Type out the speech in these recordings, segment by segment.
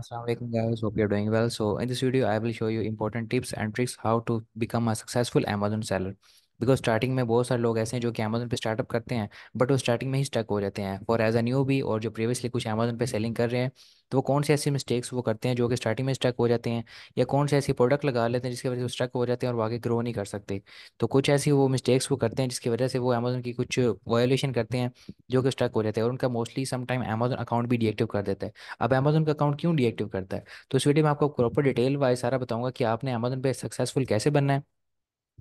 Assalamu alaikum guys, hope you're doing well. So in this video, I will show you important tips and tricks how to become a successful Amazon seller. Because starting में बहुत सारे लोग ऐसे हैं जो कि Amazon पे startup करते हैं बट वो स्टार्टिंग में ही स्टक हो जाते हैं फॉर एज अ न्यू भी और जो प्रीवियसली कुछ अमेजन पे सेलिंग कर रहे हैं तो वो कौन से ऐसे मिस्टेक्स वो करते हैं जो कि स्टार्टिंग में स्टक हो जाते हैं या कौन से ऐसे प्रोडक्ट लगा लेते हैं जिसकी वजह से वो स्टक हो जाते हैं और आगे ग्रो नहीं कर सकते तो कुछ ऐसी वो मिस्टेक्स वो करते हैं जिसकी वजह से वो अमेजोन की कुछ वायोलेशन करते हैं जो कि स्टक हो जाते हैं और उनका mostly some time Amazon account भी डीएक्टिव कर देता है अब अमेजन का अकाउंट क्यों डीएक्टिव करता है तो इस वीडियो में आपको प्रॉपर डिटेल वाइज सारा बताऊंगा कि आपने अमेजोन पे सक्सेसफुल कैसे बनना है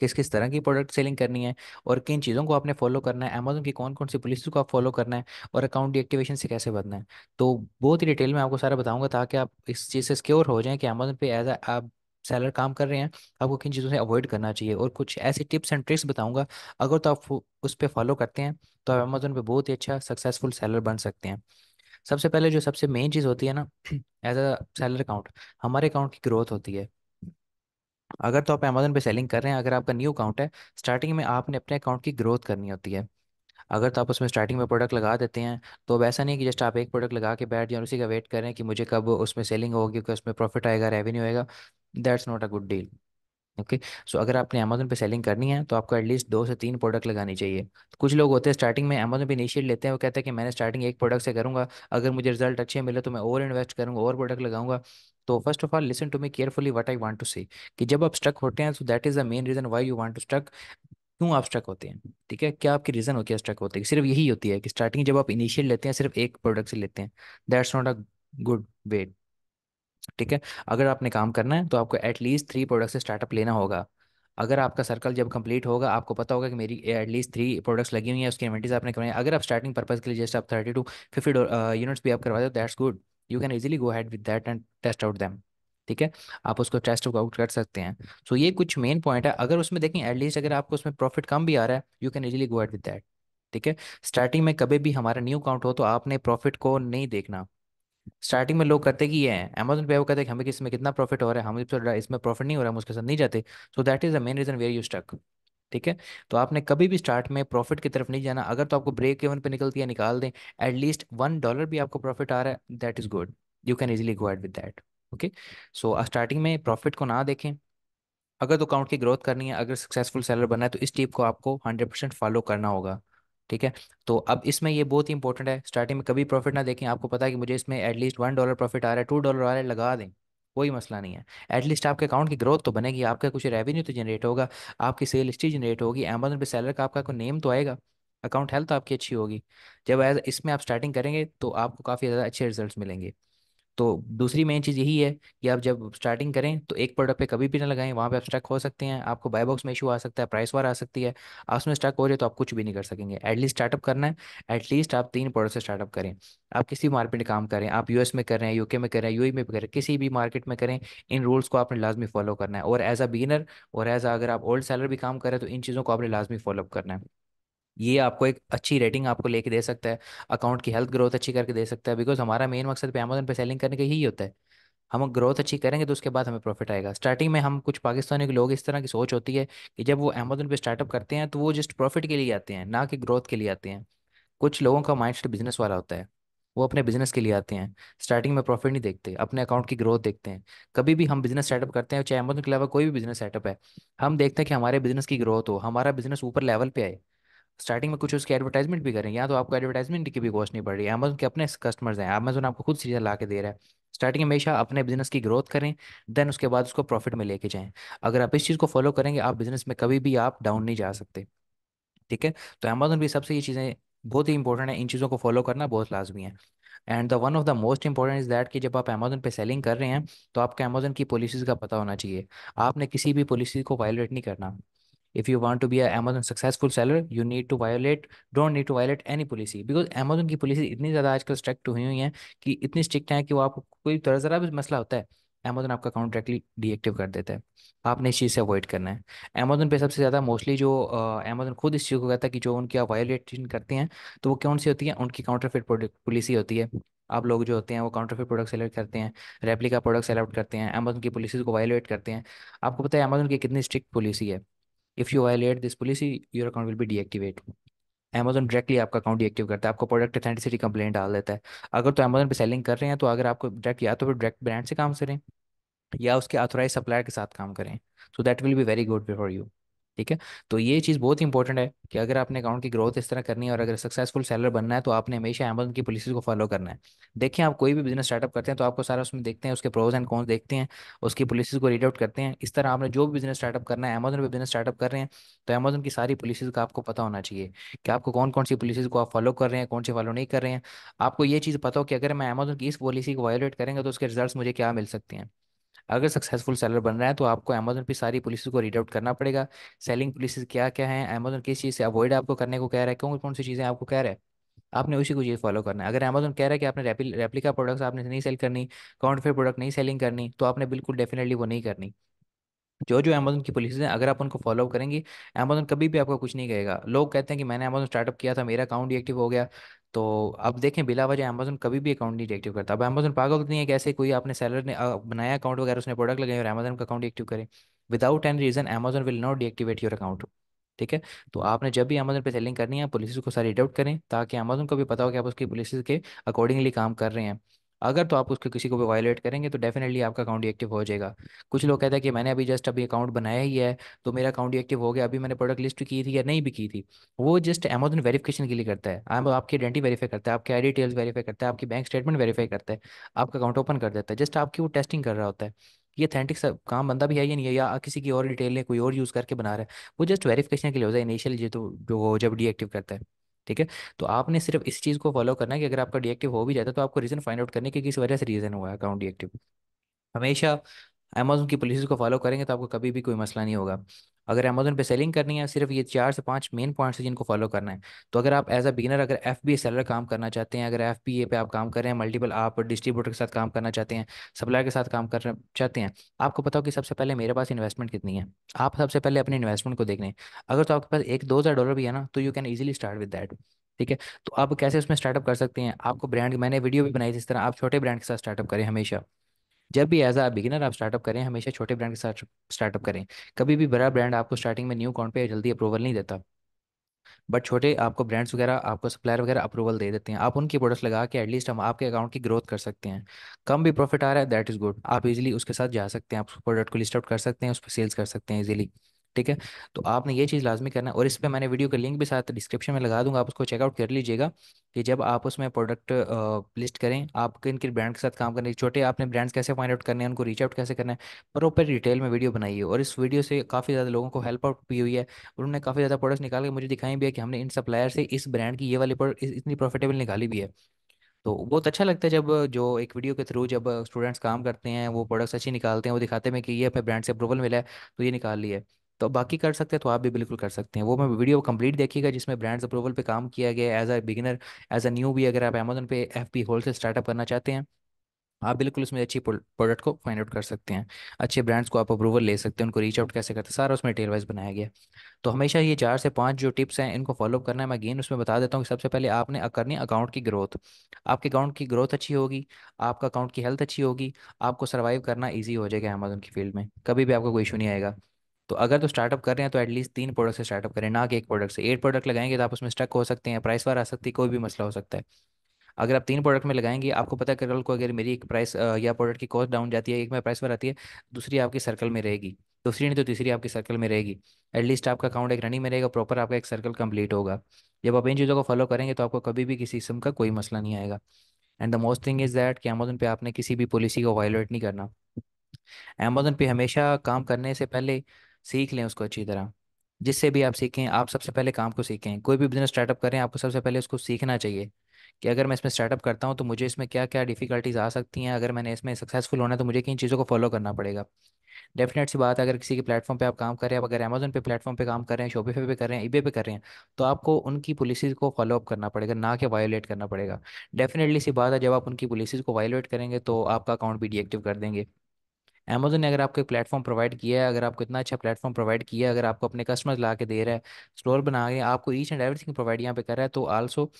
किस किस तरह की प्रोडक्ट सेलिंग करनी है और किन चीज़ों को आपने फॉलो करना है अमेजोन की कौन कौन सी पुलिस को आप फॉलो करना है और अकाउंट डीएक्टिवेशन से कैसे बदना है तो बहुत ही डिटेल में आपको सारा बताऊंगा ताकि आप इस चीज़ से स्क्योर हो जाएं कि अमेजोन पे एज आप सेलर काम कर रहे हैं आपको किन चीज़ों से अवॉइड करना चाहिए और कुछ ऐसी टिप्स एंड ट्रिक्स बताऊंगा अगर तो आप उस पर फॉलो करते हैं तो आप अमेजोन पर बहुत ही अच्छा सक्सेसफुल सेलर बन सकते हैं सबसे पहले जो सबसे मेन चीज़ होती है ना एज अ सैलर अकाउंट हमारे अकाउंट की ग्रोथ होती है अगर तो आप अमेजोन पे सेलिंग कर रहे हैं अगर आपका न्यू अकाउंट है स्टार्टिंग में आपने अपने अकाउंट की ग्रोथ करनी होती है अगर तो आप उसमें स्टार्टिंग में प्रोडक्ट लगा देते हैं तो अब ऐसा नहीं कि जस्ट आप एक प्रोडक्ट लगा के बैठ जाए उसी का वेट करें कि मुझे कब उसमें सेलिंग होगी कि उसमें प्रॉफिट आएगा रेवेन्यू आएगा that's not a good deal okay okay. So so, अगर आपने अमेजोन पे सेलिंग करनी है तो आपको एटलीस्ट दो से तीन प्रोडक्ट लगानी चाहिए कुछ लोग होते हैं स्टार्टिंग में अमेजोन पे इनिशियट लेते हैं वो कहते हैं कि मैंने स्टार्टिंग एक प्रोडक्ट से करूंगा अगर मुझे रिजल्ट अच्छे मिले तो मैं और इन्वेस्ट करूंगा और प्रोडक्ट लगाऊंगा तो first of all listen to me carefully what I want to say कि जब आप स्ट्रक होते हैं तो that is the main reason why you want to struck क्यों आप स्ट्रक होते हैं ठीक है क्या आपकी रीज़न होती है स्ट्रक होते हैं सिर्फ यही होती है कि स्टार्टिंग जब आप इनिशियल लेते हैं सिर्फ एक प्रोडक्ट से लेते हैं that's not a good way ठीक है अगर आपने काम करना है तो आपको एटलीस्ट थ्री प्रोडक्ट से स्टार्टअप लेना होगा अगर आपका सर्कल जब कंप्लीट होगा आपको पता होगा कि मेरी एटलीस्ट थ्री प्रोडक्ट्स लगी हुई हैं उसकी इन्वेंट्रीज आपने करवाई अगर आप स्टार्टिंग पर्पज़ के लिए जैसे आप थर्टी टू फिफ्टी यूनिट्स भी आप करवा दो that's good you can easily go head with that and test out them ठीक है आप उसको टेस्ट आउट कर सकते हैं सो so, ये कुछ मेन पॉइंट है अगर उसमें देखें एटलीस्ट अगर आपको उसमें प्रॉफिट कम भी आ रहा है you can easily go head with that ठीक है स्टार्टिंग में कभी भी हमारा न्यू अकाउंट हो तो आपने प्रॉफिट को नहीं देखना स्टार्टिंग में लोग करते कि ये है अमेजोन पे वो कहते हैं हमें इसमें कितना प्रॉफिट हो रहा है हम इसमें प्रॉफिट नहीं हो रहा हम उसके साथ नहीं जाते so that is the main reason where you stuck ठीक है तो आपने कभी भी स्टार्ट में प्रॉफिट की तरफ नहीं जाना अगर तो आपको ब्रेक इवन पे निकलती है निकाल दें एटलीस्ट वन डॉलर भी आपको प्रॉफिट आ रहा है that is good you can easily go ahead with that okay so starting में प्रॉफिट को ना देखें अगर तो अकाउंट की ग्रोथ करनी है अगर सक्सेसफुल सेलर बनना है तो इस टिप को आपको हंड्रेड परसेंट फॉलो करना होगा ठीक है तो अब इसमें ये बहुत ही इंपॉर्टेंट है स्टार्टिंग में कभी प्रॉफिट ना देखें आपको पता है कि मुझे इसमें एटलीस्ट वन डॉलर प्रॉफिट आ रहा है टू डॉलर आ रहा है लगा दें कोई मसला नहीं है एटलीस्ट आपके अकाउंट की ग्रोथ तो बनेगी आपका कुछ रेवेन्यू तो जनरेट होगा आपकी सेल हिस्ट्री जनरेट होगी अमेजोन पे सेलर का आपका कोई नेम तो आएगा अकाउंट हेल्थ तो आपकी अच्छी होगी जब एज इसमें आप स्टार्टिंग करेंगे तो आपको काफ़ी ज़्यादा अच्छे रिजल्ट मिलेंगे तो दूसरी मेन चीज़ यही है कि आप जब स्टार्टिंग करें तो एक प्रोडक्ट पे कभी भी ना लगाएं वहाँ पे आप स्टक हो सकते हैं आपको बाय बॉक्स में इशू आ सकता है प्राइस वार आ सकती है आप उसमें स्टक हो रहे तो आप कुछ भी नहीं कर सकेंगे एटलीस्ट स्टार्टअप करना है एटलीस्ट आप तीन प्रोडक्ट से स्टार्टअप करें आप किसी भी मार्केट में काम करें आप यूएस में कर रहे हैं यूके में कर रहे हैं यू e में कर रहे हैं किसी भी मार्केट में करें इन रूल्स को आपने लाजमी फॉलो करना है और एज अ बिगिनर और एज अगर आप ओल्ड सेलर भी काम करें तो इन चीज़ों को आपने लाजमी फॉलोअप करना है ये आपको एक अच्छी रेटिंग आपको लेके दे सकता है अकाउंट की हेल्थ ग्रोथ अच्छी करके दे सकता है बिकॉज हमारा मेन मकसद पे अमेजोन पे सेलिंग करने का यही होता है हम ग्रोथ अच्छी करेंगे तो उसके बाद हमें प्रॉफिट आएगा स्टार्टिंग में हम कुछ पाकिस्तानी लोग इस तरह की सोच होती है कि जब वो अमेजोन पे स्टार्टअप करते हैं तो वो जस्ट प्रॉफिट के लिए आते हैं ना कि ग्रोथ के लिए आते हैं कुछ लोगों का माइंड बिजनेस वाला होता है वो अपने बिजनेस के लिए आते हैं स्टार्टिंग में प्रॉफिट नहीं देखते अपने अकाउंट की ग्रोथ देखते हैं कभी भी हम बिजनेस सेटअप करते हैं चाहे अमेजोन के अलावा कोई भी बिजनेस सेटअप है हम देखते हैं कि हमारे बिजनेस की ग्रोथ हो हमारा बिजनेस ऊपर लेवल पे आए स्टार्टिंग में कुछ उसकी एडवर्टाइजमेंट भी करें या तो आपको एडवर्टाइजमेंट की भी कॉस्ट नहीं पड़ रही है अमेजोन के अपने कस्टमर्स हैं अमेजोन आपको खुद सीधा ला के दे रहा है स्टार्टिंग हमेशा अपने बिजनेस की ग्रोथ करें देन उसके बाद उसको प्रॉफिट में लेके जाएं अगर आप इस चीज़ को फॉलो करेंगे आप बिजनेस में कभी भी आप डाउन नहीं जा सकते ठीक है तो अमेजोन भी सबसे ये चीज़ें बहुत ही इंपॉर्टेंट है इन चीज़ों को फॉलो करना बहुत लाजमी है and the one of the most important is that कि जब आप अमेजोन पे सेलिंग कर रहे हैं तो आपको अमेजोन की पॉलिसीज़ का पता होना चाहिए आपने किसी भी पॉलिसी को वायलेट नहीं करना if you want to be an amazon successful seller you need to violate don't need to violate any policy because amazon की policy इतनी ज़्यादा आजकल स्ट्रिक्ट हुई हुई हैं कि इतनी स्ट्रिक्ट हैं कि वो आपको कोई तरह ज़रा भी मसला होता है Amazon आपका अकाउंट डायरेक्टली डीएक्टिव कर देता है आपने इस चीज़ से अवॉइड करना है अमेजोन पे सबसे ज़्यादा मोस्टली जो अमेजोन खुद इस चीज़ को कहता है कि जो उनकी वायोलेटिन करते हैं तो वो कौन सी होती है उनकी काउंटरफिट प्रोडक्ट पॉलिसी होती है आप लोग जो होते हैं वो काउंटरफिट प्रोडक्ट सेलेक्ट करते हैं रेप्लिका प्रोडक्ट सेलेक्ट करते हैं अमेजोन की पॉलिसीज़ को वायोलेट करते हैं आपको पता है अमेजोन की कितनी स्ट्रिक्ट पॉलिसी है if you violate this policy your account will be deactivate Amazon directly आपका अकाउंट डीएक्टिव करता है आपको प्रोडक्ट अथेंटिसिटी कंप्लेंट डाल देता है अगर तो अमेजोन पे सेलिंग कर रहे हैं तो अगर आपको डायरेक्ट या तो फिर डायरेक्ट ब्रांड से काम करें या उसके ऑथोराइज सप्लायर के साथ काम करें so that will be very good for you ठीक है तो ये चीज़ बहुत इंपॉर्टेंट है कि अगर आपने अकाउंट की ग्रोथ इस तरह करनी है और अगर सक्सेसफुल सेलर बनना है तो आपने हमेशा एमेजन की पॉलिसीज को फॉलो करना है देखिए आप कोई भी बिजनेस स्टार्टअप करते हैं तो आपको सारा उसमें देखते हैं उसके प्रोज एंड कॉन्स देखते हैं उसकी पॉलिसीज को रीड आउट करते हैं इस तरह आपने जो भी बिजनेस स्टार्टअप करना है अमेजन पर बिजनेस स्टार्टअप कर रहे हैं तो अमेजन की सारी पॉलिसीज का आपको पता होना चाहिए कि आपको कौन कौन सी पॉलिसीज को आप फॉलो कर रहे हैं कौन सी फॉलो नहीं कर रहे हैं आपको ये चीज़ पता हो कि अगर मैं अमेजन की इस पॉलिसी को वायोलेट करेंगे तो उसके रिजल्ट मुझे क्या मिल सकते हैं अगर सक्सेसफुल सेलर बन रहा है तो आपको अमेजोन पे सारी पॉलिसीज को रीड आउट करना पड़ेगा सेलिंग पॉलिसीज क्या क्या है अमेजोन किस चीज़ से अवॉइड आपको करने को कह रहा है कौन कौन सी चीज़ें आपको कह रहा है आपने उसी को ये फॉलो करना है अगर अमेजोन कह रहा है कि आपने रेपी रेप्लिका प्रोडक्ट्स आपने नहीं सेल करनी काउंटफेयर प्रोडक्ट नहीं सेलिंग करनी तो आपने बिल्कुल डेफिनेटली वो नहीं करनी जो जो अमेजोन की पॉलिसीज हैं अगर आप उनको फॉलो करेंगे अमेजोन कभी भी आपको कुछ नहीं कहेगा लोग कहते हैं कि मैंने अमेजोन स्टार्टअप किया था मेरा अकाउंट डीएक्टिव हो गया तो अब देखें बिला वजह अमेजोन कभी भी अकाउंट नहीं एक्टिव करता अब अमेजोन पागल नहीं है कैसे कोई आपने सेलर ने बनाया अकाउंट वगैरह उसने प्रोडक्ट लगाए और अमेजोन का अकाउंट एक्टिव करें without any reason Amazon will not deactivate your account ठीक है तो आपने जब भी अमेजोन पे सेलिंग करनी है पुलिस को सारी अडोप्ट करें ताकि अमेजोन को भी पता हो कि आप उसकी पुलिस के अकॉर्डिंगली काम कर रहे हैं अगर तो आप उसको किसी को भी वायलेट करेंगे तो डेफिनेटली आपका अकाउंट एक्टिव हो जाएगा कुछ लोग कहते हैं कि मैंने अभी जस्ट अभी अकाउंट बनाया ही है तो मेरा अकाउंट एक्टिव हो गया अभी मैंने प्रोडक्ट लिस्ट की थी या नहीं भी की थी वो जस्ट अमेजन वेरीफिकेशन के लिए करता है आपकी आइडेंटी वेरीफाई करता है आपकी आई डिटेल्स वेरीफाई करता है आपकी बैंक स्टेटमेंट वेरीफाई करता है आपका अकाउंट ओपन कर देता है जस्ट आपकी वो टेस्टिंग कर रहा होता है ये अथेंटिक काम बंदा भी है या नहीं है या किसी की और डिटेल ने कोई और यूज़ करके बना रहा है वो जस्ट वेरीफिकेशन के लिए होता है इनिशियल तो जो जो जब डीएक्टिव करता है ठीक है तो आपने सिर्फ इस चीज़ को फॉलो करना है कि अगर आपका डीएक्टिव हो भी जाता है तो आपको रीज़न फाइंड आउट करने की किस वजह से रीज़न हुआ है अकाउंट डीएक्टिव हमेशा अमेजोन की पॉलिसीज़ को फॉलो करेंगे तो आपको कभी भी कोई मसला नहीं होगा अगर अमेजोन पे सेलिंग करनी है सिर्फ ये चार से पांच मेन पॉइंट्स हैं जिनको फॉलो करना है तो अगर आप एज अ बिगिनर अगर एफ बी सेलर काम करना चाहते हैं अगर एफ बी ए पे आप काम कर रहे हैं मल्टीपल आप डिस्ट्रीब्यूटर के साथ काम करना चाहते हैं सप्लायर के साथ काम करना चाहते हैं आपको हो कि सबसे पहले मेरे पास इन्वेस्टमेंट कितनी है आप सबसे पहले अपने इन्वेस्टमेंट को देख हैं अगर तो आपके पास एक दो हज़ार डॉलर भी है ना तो you can easily start with that ठीक है तो आप कैसे उसमें स्टार्टअप कर सकते हैं आपको ब्रांड मैंने वीडियो भी बनाई थी इस तरह आप छोटे ब्रांड के साथ स्टार्टअप करें हमेशा जब भी एज अ बिगिनर आप स्टार्टअप करें हमेशा छोटे ब्रांड के साथ स्टार्टअप करें कभी भी बड़ा ब्रांड आपको स्टार्टिंग में न्यू अकाउंट पे जल्दी अप्रूवल नहीं देता बट छोटे आपको ब्रांड्स वगैरह आपको सप्लायर वगैरह अप्रूवल दे देते हैं आप उनकी प्रोडक्ट्स लगा के एटलीस्ट हम आपके अकाउंट की ग्रोथ कर सकते हैं कम भी प्रॉफिट आ रहा है दैट इज़ गुड आप इजीली उसके साथ जा सकते हैं आप प्रोडक्ट को लिस्ट आउट कर सकते हैं उस पर सेल्स कर सकते हैं इजीली ठीक है तो आपने ये चीज़ लाजमी करना है और इस पर मैंने वीडियो का लिंक भी साथ डिस्क्रिप्शन में लगा दूंगा आप उसको चेकआउट कर लीजिएगा कि जब आप उसमें प्रोडक्ट लिस्ट करें आप किन किन ब्रांड के साथ काम करने छोटे आपने ब्रांड्स कैसे फाइंड आउट करने हैं उनको रीच आउट कैसे करना है प्रॉपर डिटेल में वीडियो बनाई है और इस वीडियो से काफ़ी ज़्यादा लोगों को हेल्प आउट भी हुई है उन्होंने काफ़ी ज़्यादा प्रोडक्ट्स निकाल के मुझे दिखाई भी है कि हमने इन सप्लायर से इस ब्रांड की ये वाली प्रोडक्ट इतनी प्रॉफिटेबल निकाली भी है तो बहुत अच्छा लगता है जब जो एक वीडियो के थ्रू जब स्टूडेंट्स काम करते हैं वो प्रोडक्ट्स अच्छी निकालते हैं वो दिखाते हैं कि ये अपने ब्रांड से अप्रूवल मिला है तो ये निकाल लिया है तो बाकी कर सकते हैं तो आप भी बिल्कुल कर सकते हैं वो मैं वीडियो कंप्लीट देखिएगा जिसमें ब्रांड्स अप्रूवल पे काम किया गया है as a beginner as a new भी अगर आप अमेजोन पे एफ पी सेल स्टार्टअप करना चाहते हैं आप बिल्कुल उसमें अच्छी प्रोडक्ट को फाइंड आउट कर सकते हैं अच्छे ब्रांड्स को आप अप्रूवल ले सकते हैं उनको रीच आउट कैसे करते हैं सारा उसमें डिटेल वाइज बनाया गया तो हमेशा ये चार से पांच जो टिप्स हैं इनको फॉलो करना है मैं गेन उसमें बता देता हूँ कि सबसे पहले आपने करनी अकाउंट की ग्रोथ आपके अकाउंट की ग्रोथ अच्छी होगी आपका अकाउंट की हेल्थ अच्छी होगी आपको सर्वाइव करना ईजी हो जाएगा अमेजोन की फील्ड में कभी भी आपको कोई इशू नहीं आएगा तो अगर तो स्टार्टअप कर रहे हैं तो एटलीस्ट तीन प्रोडक्ट से स्टार्टअप करें ना कि एक प्रोडक्ट से एट प्रोडक्ट लगाएंगे तो आप उसमें स्टक हो सकते हैं प्राइस वार आ सकती है कोई भी मसला हो सकता है अगर आप तीन प्रोडक्ट में लगाएंगे आपको पता है कल को अगर मेरी एक प्राइस या प्रोडक्ट की कॉस्ट डाउन जाती है एक में प्राइस पर आती है दूसरी आपकी सर्कल में रहेगी दूसरी नहीं तो तीसरी आपकी सर्कल में रहेगी एटलीस्ट आपका अकाउंट एक रनिंग में रहेगा प्रॉपर आपका एक सर्कल कंप्लीट होगा जब आप इन चीज़ों को फॉलो करेंगे तो आपको कभी भी किसी किस्म का कोई मसला नहीं आएगा and the most thing is that कि अमेजोन पे आपने किसी भी पॉलिसी को वायलेट नहीं करना अमेजोन पे हमेशा काम करने से पहले सीख लें उसको अच्छी तरह जिससे भी आप सीखें आप सबसे पहले काम को सीखें कोई भी बिजनेस स्टार्टअप करें आपको सबसे पहले उसको सीखना चाहिए कि अगर मैं इसमें स्टार्टअप करता हूँ तो मुझे इसमें क्या क्या डिफ़िकल्टीज़ आ सकती हैं अगर मैंने इसमें सक्सेसफुल होना है तो मुझे किन चीज़ों को फॉलो करना पड़ेगा डेफिनेट सी बात है अगर किसी के प्लेटफॉर्म पे आप काम कर रहे हैं अगर अमेजोन पे प्लेटफॉर्म पे काम कर रहे हैं शॉपिफाई पे कर रहे हैं ईबे पे कर रहे हैं तो आपको उनकी पॉलिसीज़ को फॉलो अप करना पड़ेगा ना कि वायोलेट करना पड़ेगा डेफिनेटली सी बात है जब आप उनकी पॉलिसीज़ को वायोलेट करेंगे तो आपका अकाउंट भी डीएक्टिव कर देंगे अमेजोन ने अगर आपको एक प्लेटफॉर्म प्रोवाइड किया है अगर आपको इतना अच्छा प्लेटफॉर्म प्रोवाइड किया है अगर आपको अपने कस्टमर्स ला के दे रहा है स्टोर बना रहे हैं आपको ईच एंड एवरीथिंग प्रोवाइड यहाँ पे कर रहा है तो आल्सो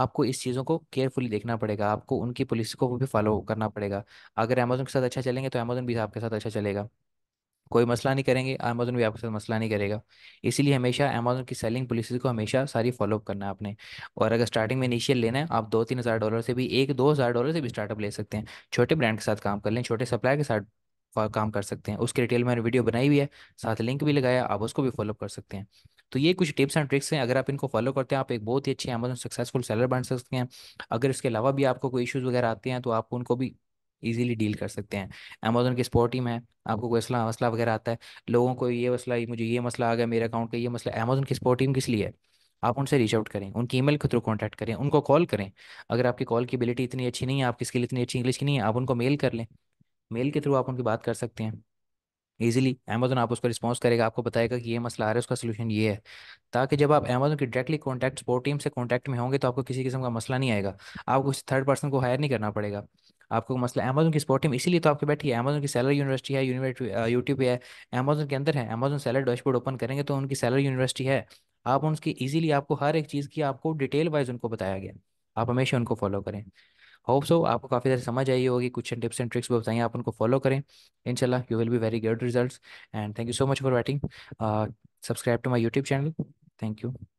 आपको इस चीज़ों को केयरफुली देखना पड़ेगा आपको उनकी पॉलिसी को भी फॉलो करना पड़ेगा अगर अमेजोन के साथ अच्छा चलेंगे तो अमेजोन भी आपके साथ अच्छा चलेगा कोई मसला नहीं करेंगे अमेजोन भी आपके साथ मसला नहीं करेगा इसीलिए हमेशा अमेजोन की सेलिंग पॉलिसी को हमेशा सारी फॉलोअप करना है आपने और अगर स्टार्टिंग में इनिशियल लेना है आप दो तीन हज़ार डॉलर से भी एक दो हज़ार डॉलर से भी स्टार्टअप ले सकते हैं छोटे ब्रांड के साथ काम कर लें छोटे सप्लायर के साथ काम कर सकते हैं उसके डिटेल मैंने वीडियो बनाई हुई है साथ लिंक भी लगाया आप उसको भी फॉलो कर सकते हैं तो ये कुछ टिप्स एंड ट्रिक्स हैं अगर आप इनको फॉलो करते हैं आप एक बहुत ही अच्छे अमेजोन सक्सेसफुल सेलर बन सकते हैं अगर इसके अलावा भी आपको कोई इश्यूज़ वगैरह आते हैं तो आप उनको भी ईजिली डील कर सकते हैं अमेजोन की स्पोर्ट टीम है आपको कोई असला मसला वगैरह आता है लोगों को ये मसला मुझे ये मसला आ गया मेरे अकाउंट का ये मसला अमेजोन की स्पोर्ट टीम किस लिए है आप उनसे रीच आउट करें उनकी ईमेल के थ्रू कॉन्टैक्ट करें उनको कॉल करें अगर आपकी कॉल की एबिलिटी इतनी अच्छी नहीं है आपकी स्किल इतनी अच्छी इंग्लिश की नहीं है आप उनको मेल कर लें मेल के थ्रू आप उनकी बात कर सकते हैं ईजिली अमेजोन आप पर रिस्पॉन्स करेगा आपको बताएगा कि ये मसला आ रहा है उसका सोल्यूशन ये है ताकि जब आप अमेजोन की डायरेक्टली कॉन्टैक्ट सपोर्ट टीम से कॉन्टैक्ट में होंगे तो आपको किसी किस्म का मसला नहीं आएगा आपको किसी थर्ड पर्सन को हायर नहीं करना पड़ेगा आपको मसला अमेजोन की सपोर्ट टीम इसीलिए तो आपके बैठी है अमेजोन की सैलरी यूनिवर्सिटी है यूट्यूब पे है अमेजोन के अंदर है अमेजोन सैलरी डैशबोर्ड ओपन करेंगे तो उनकी सैलरी यूनिवर्सिटी है आप उनकी ईजिली आपको हर एक चीज़ की आपको डिटेल वाइज उनको बताया गया आप हमेशा उनको फॉलो करें होप सो आपको काफ़ी सारी समझ आई होगी कुछ टिप्स एंड ट्रिक्स भी बताइए आप उनको फॉलो करें इनशाला you will be very good result and thank you so much for waiting subscribe to my YouTube channel thank you